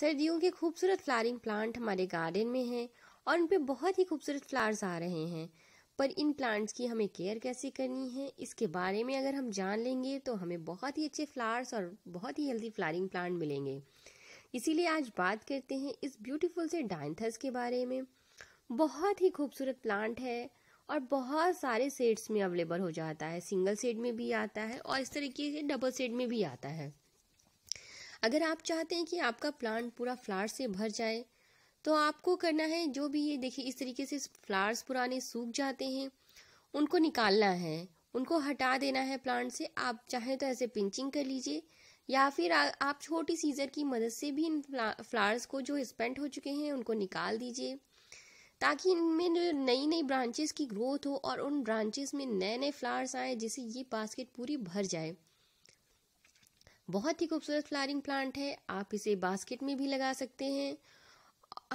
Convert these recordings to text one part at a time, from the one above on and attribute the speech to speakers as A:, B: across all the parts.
A: सर्दियों के खूबसूरत फ्लावरिंग प्लांट हमारे गार्डन में हैं और उन पर बहुत ही खूबसूरत फ्लावर्स आ रहे हैं पर इन प्लांट्स की हमें केयर कैसे करनी है इसके बारे में अगर हम जान लेंगे तो हमें बहुत ही अच्छे फ्लावर्स और बहुत ही हेल्दी फ्लावरिंग प्लांट मिलेंगे इसीलिए आज बात करते हैं इस ब्यूटीफुल से डाइंथस के बारे में बहुत ही खूबसूरत प्लांट है और बहुत सारे सेड्स में अवेलेबल हो जाता है सिंगल सेड में भी आता है और इस तरीके से डबल सेड में भी आता है अगर आप चाहते हैं कि आपका प्लांट पूरा फ्लावर से भर जाए तो आपको करना है जो भी ये देखिए इस तरीके से फ्लावर्स पुराने सूख जाते हैं उनको निकालना है उनको हटा देना है प्लांट से आप चाहें तो ऐसे पिंचिंग कर लीजिए या फिर आ, आप छोटी सीजर की मदद से भी इन फ्लावर्स को जो स्पेंट हो चुके हैं उनको निकाल दीजिए ताकि इनमें जो नई नई ब्रांचेस की ग्रोथ हो और उन ब्रांचेस में नए नए फ्लावर्स आए जिससे ये बास्केट पूरी भर जाए बहुत ही खूबसूरत फ्लावरिंग प्लांट है आप इसे बास्केट में भी लगा सकते हैं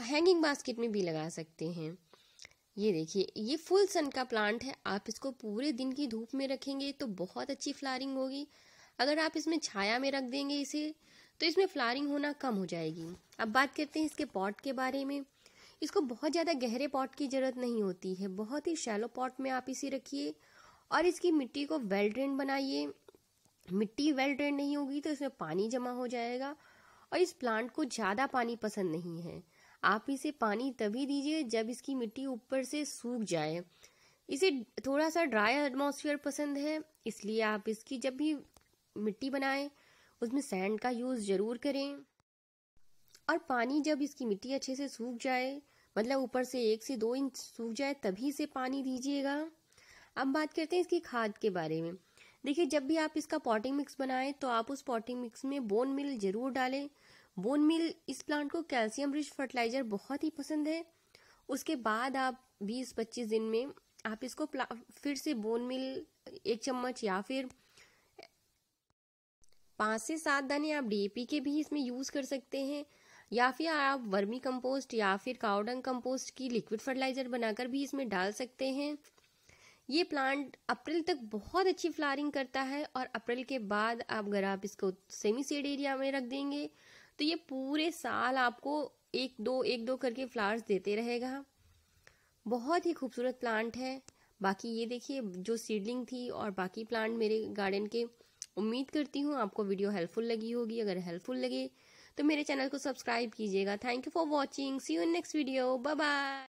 A: हैंगिंग बास्केट में भी लगा सकते हैं ये देखिए ये फुल सन का प्लांट है आप इसको पूरे दिन की धूप में रखेंगे तो बहुत अच्छी फ्लावरिंग होगी अगर आप इसमें छाया में रख देंगे इसे तो इसमें फ्लावरिंग होना कम हो जाएगी अब बात करते हैं इसके पॉट के बारे में इसको बहुत ज़्यादा गहरे पॉट की ज़रूरत नहीं होती है बहुत ही शैलो पॉट में आप इसे रखिए और इसकी मिट्टी को वेल ड्रेन बनाइए मिट्टी वेल ड्रेन नहीं होगी तो इसमें पानी जमा हो जाएगा और इस प्लांट को ज़्यादा पानी पसंद नहीं है आप इसे पानी तभी दीजिए जब इसकी मिट्टी ऊपर से सूख जाए इसे थोड़ा सा ड्राई एटमोसफियर पसंद है इसलिए आप इसकी जब भी मिट्टी बनाएं उसमें सैंड का यूज़ ज़रूर करें और पानी जब इसकी मिट्टी अच्छे से सूख जाए मतलब ऊपर से एक से दो इंच सूख जाए तभी इसे पानी दीजिएगा अब बात करते हैं इसकी खाद के बारे में देखिए जब भी आप इसका पॉटिंग मिक्स बनाएं तो आप उस पॉटिंग मिक्स में बोन मिल जरूर डालें बोन मिल इस प्लांट को कैल्शियम रिच फर्टिलाइजर बहुत ही पसंद है उसके बाद आप बीस पच्चीस दिन में आप इसको फिर से बोन मिल एक चम्मच या फिर पाँच से सात दाने आप डीएपी के भी इसमें यूज कर सकते हैं या फिर आप वर्मी कंपोस्ट या फिर काउडंग कंपोस्ट की लिक्विड फर्टिलाइजर बनाकर भी इसमें डाल सकते हैं ये प्लांट अप्रैल तक बहुत अच्छी फ्लावरिंग करता है और अप्रैल के बाद आप अगर आप इसको सेमी सीड एरिया में रख देंगे तो ये पूरे साल आपको एक दो एक दो करके फ्लावर्स देते रहेगा बहुत ही खूबसूरत प्लांट है बाकी ये देखिए जो सीडलिंग थी और बाकी प्लांट मेरे गार्डन के उम्मीद करती हूँ आपको वीडियो हेल्पफुल लगी होगी अगर हेल्पफुल लगे तो मेरे चैनल को सब्सक्राइब कीजिएगा thank you for watching see you next video bye bye